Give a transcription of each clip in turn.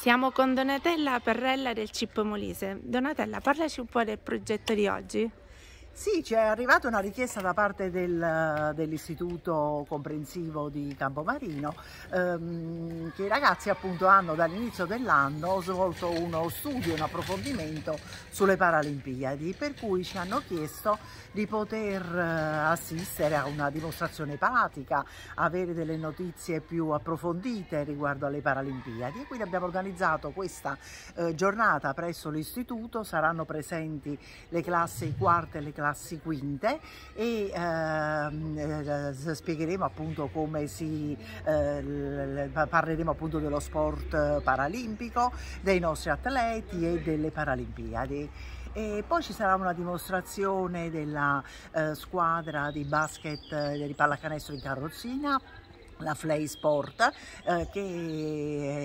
Siamo con Donatella Perrella del CIP Molise. Donatella, parlaci un po' del progetto di oggi. Sì, ci è arrivata una richiesta da parte del, dell'Istituto Comprensivo di Campomarino ehm, che i ragazzi appunto hanno dall'inizio dell'anno svolto uno studio, un approfondimento sulle Paralimpiadi per cui ci hanno chiesto di poter eh, assistere a una dimostrazione pratica, avere delle notizie più approfondite riguardo alle Paralimpiadi e quindi abbiamo organizzato questa eh, giornata presso l'Istituto, saranno presenti le classi quarta e le classi classi quinte e ehm, eh, spiegheremo appunto come si eh, parleremo appunto dello sport paralimpico, dei nostri atleti e delle Paralimpiadi. E poi ci sarà una dimostrazione della eh, squadra di basket eh, di pallacanestro in carrozzina la Flay Sport eh, che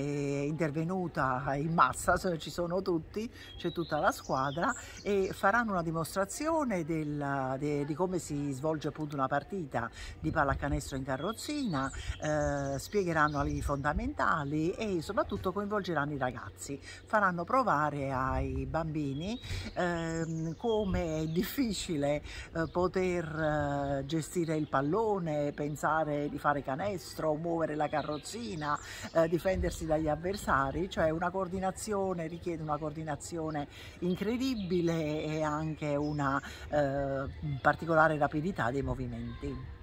intervenuta in massa, ci sono tutti, c'è tutta la squadra e faranno una dimostrazione del, de, di come si svolge appunto una partita di pallacanestro in carrozzina, eh, spiegheranno i fondamentali e soprattutto coinvolgeranno i ragazzi, faranno provare ai bambini eh, come è difficile eh, poter eh, gestire il pallone, pensare di fare canestro, muovere la carrozzina, eh, difendersi dagli avversari necessari, cioè una coordinazione richiede una coordinazione incredibile e anche una eh, particolare rapidità dei movimenti.